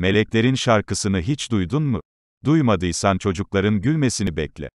Meleklerin şarkısını hiç duydun mu? Duymadıysan çocukların gülmesini bekle.